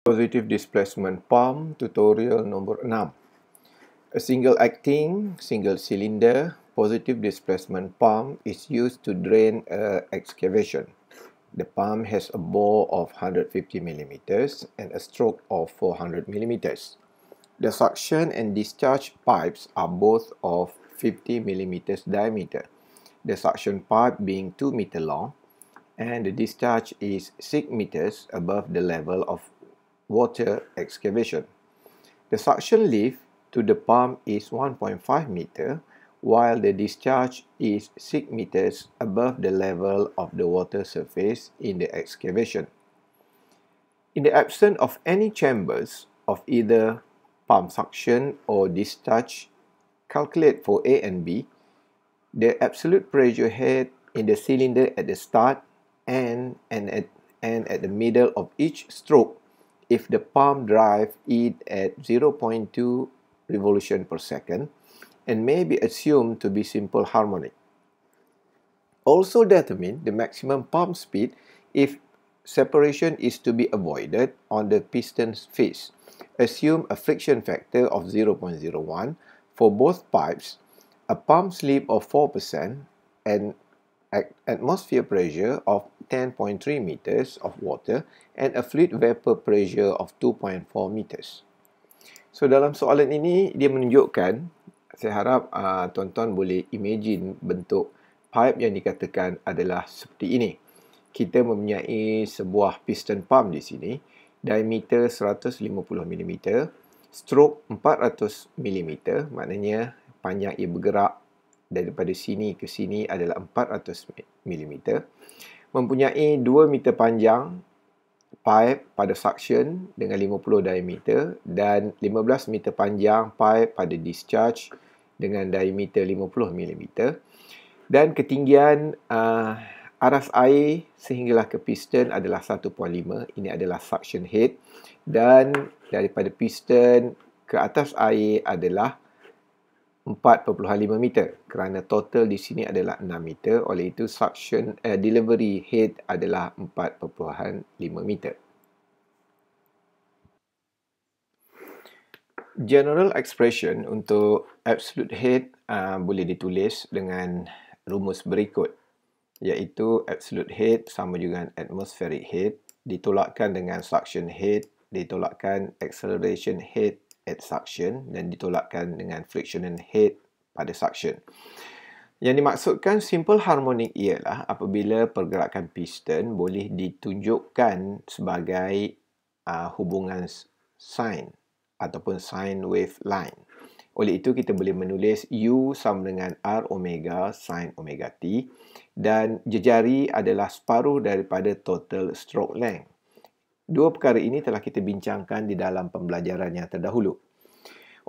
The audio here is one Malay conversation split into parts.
Positive displacement pump tutorial number 6 A single acting single cylinder positive displacement pump is used to drain uh, excavation. The pump has a bore of 150 millimeters and a stroke of 400 millimeters. The suction and discharge pipes are both of 50 millimeters diameter, the suction pipe being 2 meter long and the discharge is 6 meters above the level of water excavation. The suction lift to the pump is 1.5 meter while the discharge is 6 meters above the level of the water surface in the excavation. In the absence of any chambers of either pump suction or discharge, calculate for A and B, the absolute pressure head in the cylinder at the start and, and, at, and at the middle of each stroke if the pump drive is at 0.2 revolution per second and may be assumed to be simple harmonic. Also determine the maximum pump speed if separation is to be avoided on the piston face. Assume a friction factor of 0.01 for both pipes, a pump slip of 4% and atmosphere pressure of 10.3 meters of water and a fluid vapor pressure of 2.4 meters. So dalam soalan ini dia menunjukkan saya harap ah, tuan-tuan uh, boleh imagine bentuk pipe yang dikatakan adalah seperti ini. Kita mempunyai sebuah piston pump di sini diameter 150 mm, stroke 400 mm, maknanya panjang ia bergerak daripada sini ke sini adalah 400 mm mempunyai 2 meter panjang pipe pada suction dengan 50 diameter dan 15 meter panjang pipe pada discharge dengan diameter 50 mm dan ketinggian uh, aras air sehinggalah ke piston adalah 1.5 ini adalah suction head dan daripada piston ke atas air adalah 1.5 4.5 meter kerana total di sini adalah 6 meter oleh itu suction uh, delivery head adalah 4.5 meter. General expression untuk absolute head uh, boleh ditulis dengan rumus berikut iaitu absolute head sama juga dengan atmospheric head ditolakkan dengan suction head ditolakkan acceleration head at suction dan ditolakkan dengan friction and head pada suction. Yang dimaksudkan simple harmonic ialah apabila pergerakan piston boleh ditunjukkan sebagai uh, hubungan sine ataupun sine wave line. Oleh itu kita boleh menulis U sama dengan R omega sine omega T dan jejari adalah separuh daripada total stroke length. Dua perkara ini telah kita bincangkan di dalam pembelajaran yang terdahulu.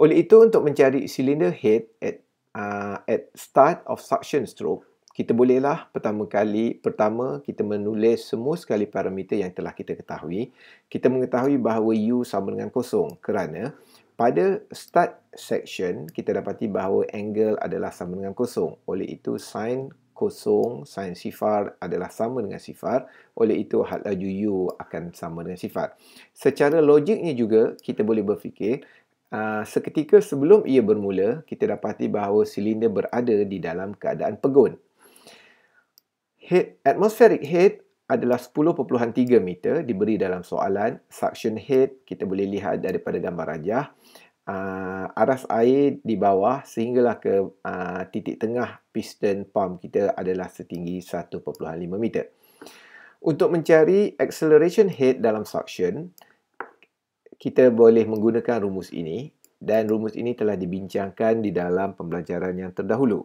Oleh itu, untuk mencari cylinder head at uh, at start of suction stroke, kita bolehlah pertama kali, pertama kita menulis semua sekali parameter yang telah kita ketahui. Kita mengetahui bahawa U sama dengan kosong kerana pada start section, kita dapati bahawa angle adalah sama dengan kosong. Oleh itu, sine kosong sign sifar adalah sama dengan sifar oleh itu had laju yu akan sama dengan sifar secara logiknya juga kita boleh berfikir Uh, seketika sebelum ia bermula, kita dapati bahawa silinder berada di dalam keadaan pegun. Head, atmospheric head adalah 10.3 meter diberi dalam soalan. Suction head kita boleh lihat daripada gambar rajah uh, aras air di bawah sehinggalah ke uh, titik tengah piston pump kita adalah setinggi 1.5 meter. Untuk mencari acceleration head dalam suction, kita boleh menggunakan rumus ini dan rumus ini telah dibincangkan di dalam pembelajaran yang terdahulu.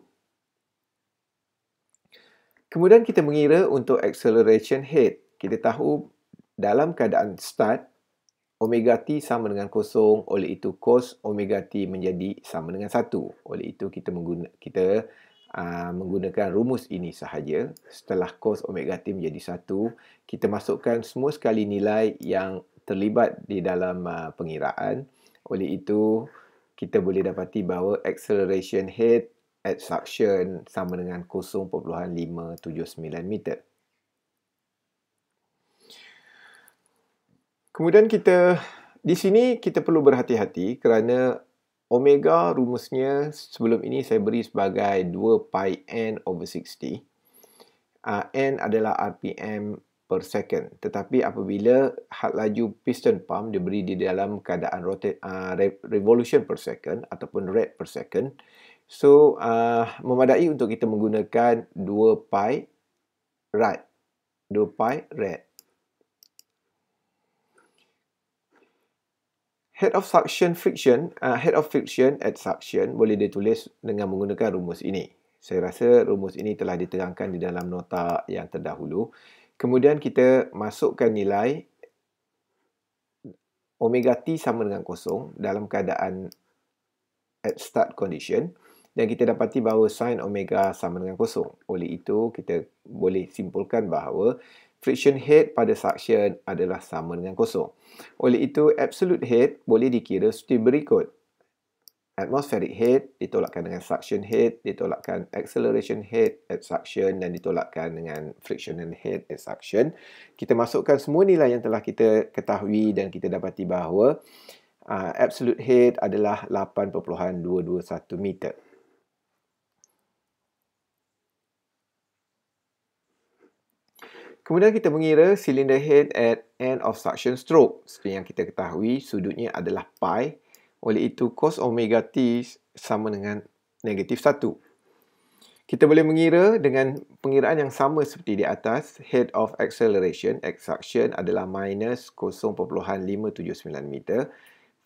Kemudian kita mengira untuk acceleration head. Kita tahu dalam keadaan start, omega t sama dengan kosong oleh itu cos omega t menjadi sama dengan 1 oleh itu kita mengguna, kita aa, ah, menggunakan rumus ini sahaja setelah cos omega t menjadi 1 kita masukkan semua sekali nilai yang terlibat di dalam aa, ah, pengiraan oleh itu kita boleh dapati bahawa acceleration head at suction sama dengan 0.579 meter Kemudian kita di sini kita perlu berhati-hati kerana omega rumusnya sebelum ini saya beri sebagai 2 pi n over 60. Uh, ah, n adalah RPM per second. Tetapi apabila had laju piston pump diberi di dalam keadaan rotate, uh, ah, revolution per second ataupun rate per second. So, uh, memadai untuk kita menggunakan 2 pi rad. 2 pi rad. head of suction friction uh, head of friction at suction boleh ditulis dengan menggunakan rumus ini saya rasa rumus ini telah diterangkan di dalam nota yang terdahulu kemudian kita masukkan nilai omega t sama dengan kosong dalam keadaan at start condition dan kita dapati bahawa sin omega sama dengan kosong oleh itu kita boleh simpulkan bahawa friction head pada suction adalah sama dengan kosong. Oleh itu, absolute head boleh dikira seperti berikut. Atmospheric head ditolakkan dengan suction head, ditolakkan acceleration head at suction dan ditolakkan dengan frictional head at suction. Kita masukkan semua nilai yang telah kita ketahui dan kita dapati bahawa uh, absolute head adalah 8.221 meter. Kemudian kita mengira silinder head at end of suction stroke. Seperti yang kita ketahui, sudutnya adalah pi. Oleh itu, cos omega t sama dengan negatif 1. Kita boleh mengira dengan pengiraan yang sama seperti di atas, head of acceleration at suction adalah minus 0.579 meter.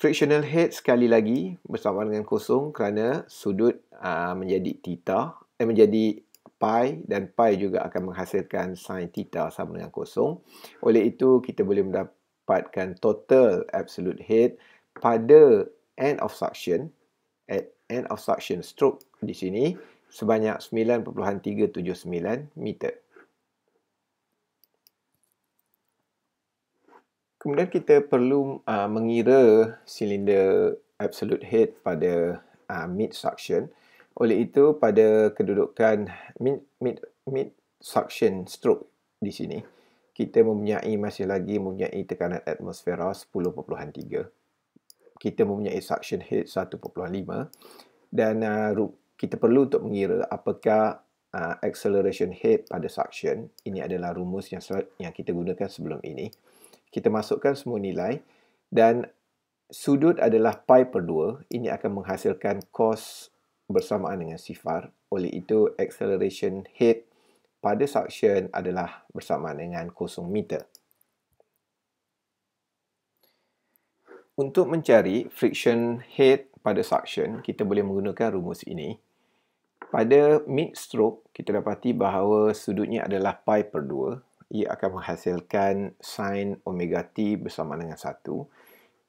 Frictional head sekali lagi bersamaan dengan kosong kerana sudut uh, menjadi theta, eh, menjadi pi dan pi juga akan menghasilkan sin theta sama dengan kosong. Oleh itu, kita boleh mendapatkan total absolute head pada end of suction, at end of suction stroke di sini, sebanyak 9.379 meter. Kemudian kita perlu uh, mengira silinder absolute head pada uh, mid suction. Oleh itu pada kedudukan mid mid mid suction stroke di sini kita mempunyai masih lagi mempunyai tekanan atmosfera 10.3. Kita mempunyai suction head 1.5 dan uh, kita perlu untuk mengira apakah uh, acceleration head pada suction. Ini adalah rumus yang yang kita gunakan sebelum ini. Kita masukkan semua nilai dan sudut adalah pi per 2. Ini akan menghasilkan cos bersamaan dengan sifar. Oleh itu, acceleration head pada suction adalah bersamaan dengan kosong meter. Untuk mencari friction head pada suction, kita boleh menggunakan rumus ini. Pada mid-stroke, kita dapati bahawa sudutnya adalah pi per 2. Ia akan menghasilkan sin omega t bersamaan dengan 1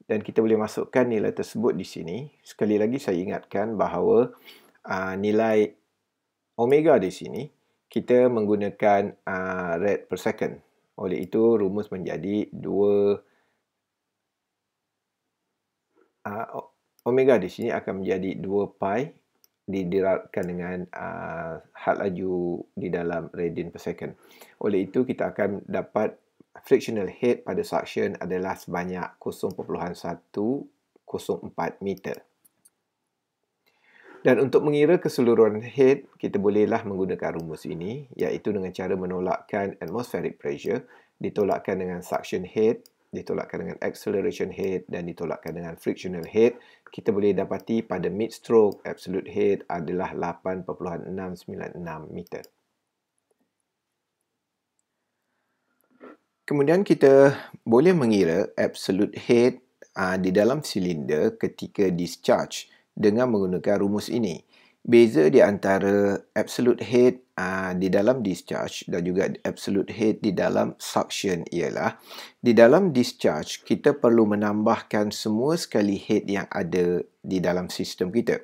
dan kita boleh masukkan nilai tersebut di sini. Sekali lagi saya ingatkan bahawa uh, nilai omega di sini kita menggunakan uh, ah, rate per second. Oleh itu rumus menjadi 2 uh, ah, omega di sini akan menjadi 2 pi didiratkan dengan uh, had laju di dalam radian per second. Oleh itu kita akan dapat frictional head pada suction adalah sebanyak 0.104 meter. Dan untuk mengira keseluruhan head, kita bolehlah menggunakan rumus ini iaitu dengan cara menolakkan atmospheric pressure, ditolakkan dengan suction head, ditolakkan dengan acceleration head dan ditolakkan dengan frictional head. Kita boleh dapati pada mid stroke absolute head adalah 8.696 meter. Kemudian kita boleh mengira absolute head uh, di dalam silinder ketika discharge dengan menggunakan rumus ini. Beza di antara absolute head uh, di dalam discharge dan juga absolute head di dalam suction ialah di dalam discharge kita perlu menambahkan semua sekali head yang ada di dalam sistem kita.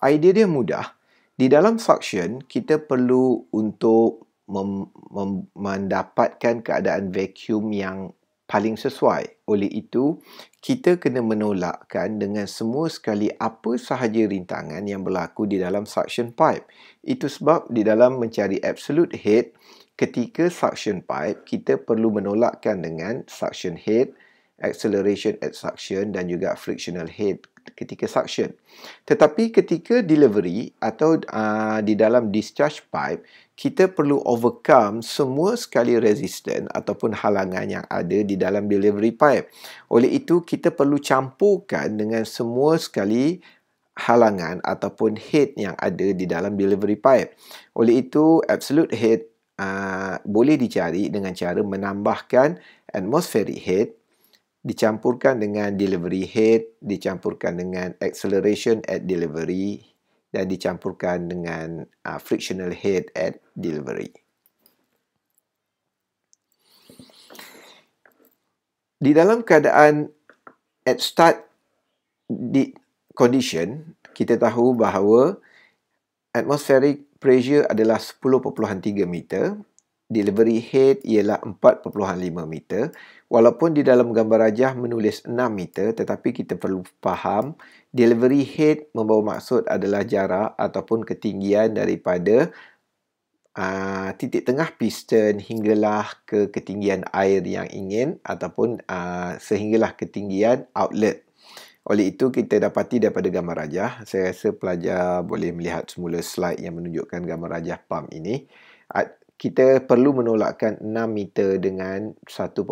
Idea dia mudah. Di dalam suction kita perlu untuk mem, mem, mendapatkan keadaan vacuum yang paling sesuai. Oleh itu, kita kena menolakkan dengan semua sekali apa sahaja rintangan yang berlaku di dalam suction pipe. Itu sebab di dalam mencari absolute head, ketika suction pipe, kita perlu menolakkan dengan suction head acceleration at suction dan juga frictional head ketika suction. Tetapi ketika delivery atau uh, di dalam discharge pipe, kita perlu overcome semua sekali resistance ataupun halangan yang ada di dalam delivery pipe. Oleh itu, kita perlu campurkan dengan semua sekali halangan ataupun head yang ada di dalam delivery pipe. Oleh itu, absolute head uh, boleh dicari dengan cara menambahkan atmospheric head dicampurkan dengan delivery head, dicampurkan dengan acceleration at delivery dan dicampurkan dengan uh, frictional head at delivery. Di dalam keadaan at start di condition, kita tahu bahawa atmospheric pressure adalah 10.3 meter delivery head ialah 4.5 meter walaupun di dalam gambar rajah menulis 6 meter tetapi kita perlu faham delivery head membawa maksud adalah jarak ataupun ketinggian daripada uh, titik tengah piston hinggalah ke ketinggian air yang ingin ataupun uh, sehinggalah ketinggian outlet oleh itu kita dapati daripada gambar rajah saya rasa pelajar boleh melihat semula slide yang menunjukkan gambar rajah pump ini kita perlu menolakkan 6 meter dengan 1.5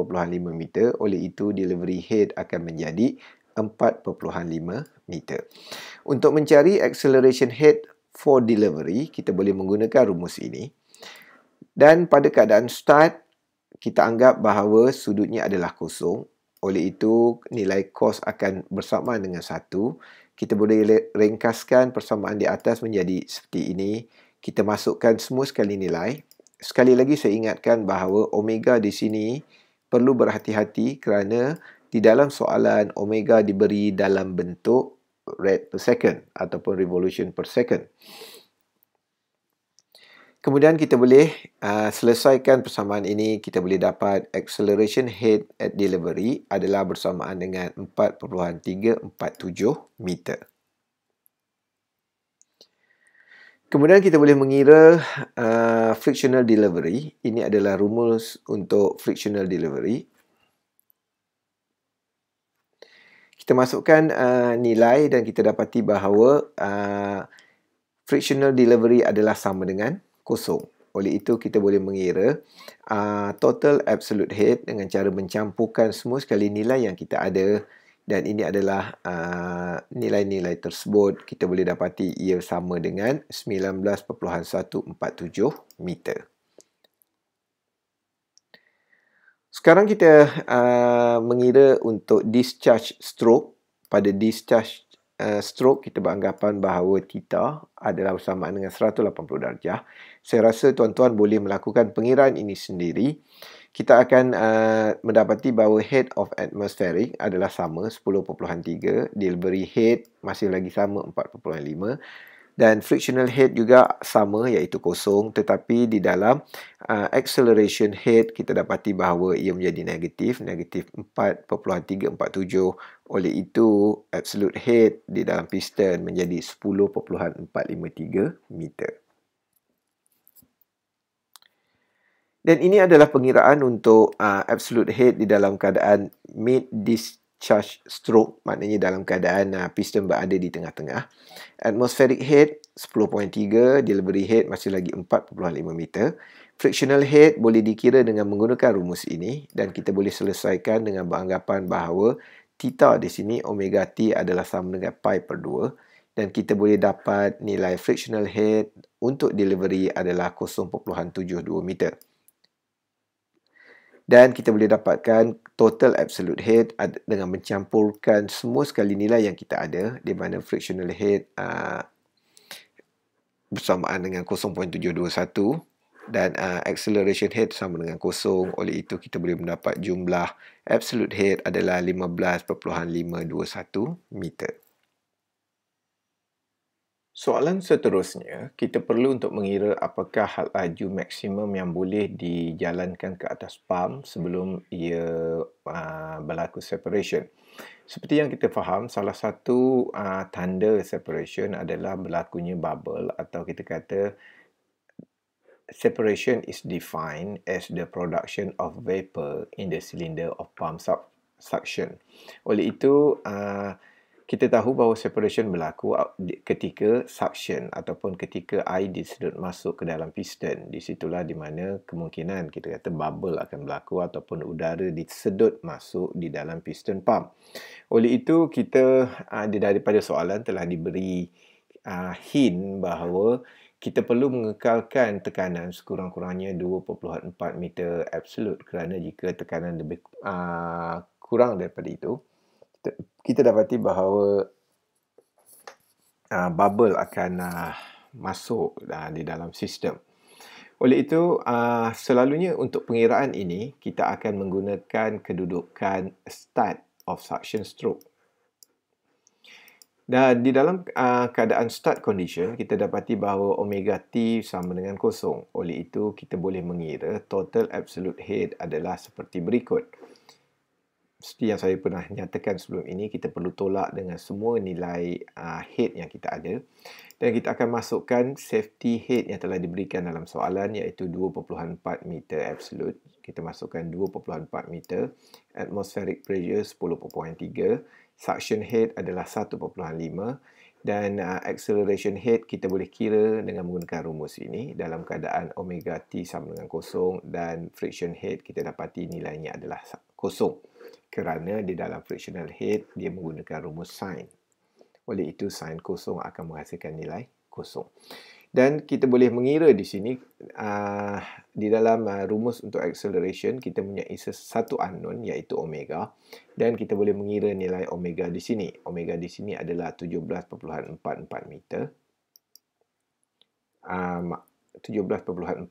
meter oleh itu delivery head akan menjadi 4.5 meter. Untuk mencari acceleration head for delivery, kita boleh menggunakan rumus ini. Dan pada keadaan start, kita anggap bahawa sudutnya adalah kosong. Oleh itu, nilai kos akan bersamaan dengan 1. Kita boleh ringkaskan persamaan di atas menjadi seperti ini. Kita masukkan semua sekali nilai sekali lagi saya ingatkan bahawa omega di sini perlu berhati-hati kerana di dalam soalan omega diberi dalam bentuk rate per second ataupun revolution per second. Kemudian kita boleh uh, selesaikan persamaan ini, kita boleh dapat acceleration head at delivery adalah bersamaan dengan 4.347 meter. Kemudian kita boleh mengira uh, frictional delivery. Ini adalah rumus untuk frictional delivery. Kita masukkan uh, nilai dan kita dapati bahawa uh, frictional delivery adalah sama dengan kosong. Oleh itu kita boleh mengira uh, total absolute head dengan cara mencampurkan semua sekali nilai yang kita ada dan ini adalah uh, nilai-nilai uh, tersebut kita boleh dapati ia sama dengan 19,147 meter. Sekarang kita uh, mengira untuk discharge stroke. Pada discharge uh, stroke, kita beranggapan bahawa theta adalah bersamaan dengan 180 darjah. Saya rasa tuan-tuan boleh melakukan pengiraan ini sendiri kita akan uh, mendapati bahawa head of atmospheric adalah sama 10.3 delivery head masih lagi sama 4.5 dan frictional head juga sama iaitu kosong tetapi di dalam uh, acceleration head kita dapati bahawa ia menjadi negatif negatif 4.347 oleh itu absolute head di dalam piston menjadi 10.453 meter Dan ini adalah pengiraan untuk uh, absolute head di dalam keadaan mid discharge stroke, maknanya dalam keadaan uh, piston berada di tengah-tengah. Atmospheric head 10.3, delivery head masih lagi 4.5 meter. Frictional head boleh dikira dengan menggunakan rumus ini dan kita boleh selesaikan dengan beranggapan bahawa theta di sini omega t adalah sama dengan pi per 2 dan kita boleh dapat nilai frictional head untuk delivery adalah 0.72 meter dan kita boleh dapatkan total absolute head dengan mencampurkan semua sekali nilai yang kita ada di mana frictional head uh, bersamaan dengan 0.721 dan uh, acceleration head sama dengan kosong. oleh itu kita boleh mendapat jumlah absolute head adalah 15.521 meter Soalan seterusnya, kita perlu untuk mengira apakah had laju maksimum yang boleh dijalankan ke atas pump sebelum ia uh, berlaku separation. Seperti yang kita faham, salah satu uh, tanda separation adalah berlakunya bubble atau kita kata separation is defined as the production of vapor in the cylinder of pump suction. Oleh itu, uh, kita tahu bahawa separation berlaku uh, ketika suction ataupun ketika air disedut masuk ke dalam piston. Di situlah di mana kemungkinan kita kata bubble akan berlaku ataupun udara disedut masuk di dalam piston pump. Oleh itu kita ada uh, daripada soalan telah diberi uh, hint bahawa kita perlu mengekalkan tekanan sekurang-kurangnya 2.4 meter absolut kerana jika tekanan lebih kurang daripada itu kita dapati bahawa uh, bubble akan uh, masuk uh, di dalam sistem. Oleh itu, uh, selalunya untuk pengiraan ini, kita akan menggunakan kedudukan start of suction stroke. Dan di dalam uh, keadaan start condition, kita dapati bahawa omega T sama dengan kosong. Oleh itu, kita boleh mengira total absolute head adalah seperti berikut seperti yang saya pernah nyatakan sebelum ini, kita perlu tolak dengan semua nilai uh, head yang kita ada. Dan kita akan masukkan safety head yang telah diberikan dalam soalan iaitu 2.4 meter absolute. Kita masukkan 2.4 meter. Atmospheric pressure 10.3. Suction head adalah 1.5. Dan uh, acceleration head kita boleh kira dengan menggunakan rumus ini dalam keadaan omega T sama dengan kosong dan friction head kita dapati nilainya adalah kosong kerana di dalam frictional head dia menggunakan rumus sin. Oleh itu sin kosong akan menghasilkan nilai kosong. Dan kita boleh mengira di sini uh, di dalam uh, rumus untuk acceleration kita punya mempunyai satu unknown iaitu omega dan kita boleh mengira nilai omega di sini. Omega di sini adalah 17.44 meter. Ah, uh, 17.44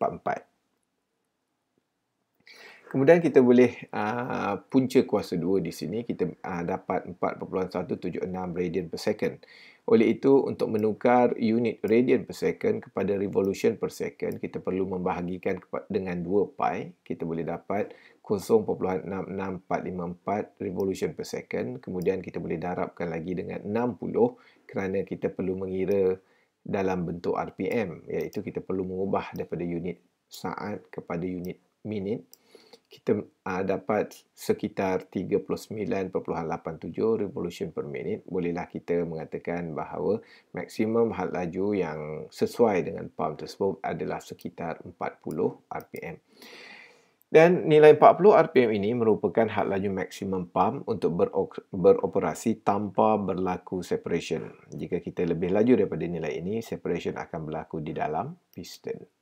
Kemudian kita boleh uh, punca kuasa 2 di sini, kita uh, dapat 4.176 radian per second. Oleh itu, untuk menukar unit radian per second kepada revolution per second, kita perlu membahagikan dengan 2 pi. Kita boleh dapat 0.66454 revolution per second. Kemudian kita boleh darabkan lagi dengan 60 kerana kita perlu mengira dalam bentuk RPM. Iaitu kita perlu mengubah daripada unit saat kepada unit minit kita uh, dapat sekitar 39.87 revolution per minit. bolehlah kita mengatakan bahawa maksimum had laju yang sesuai dengan pump tersebut adalah sekitar 40 rpm dan nilai 40 rpm ini merupakan had laju maksimum pump untuk beroperasi tanpa berlaku separation jika kita lebih laju daripada nilai ini separation akan berlaku di dalam piston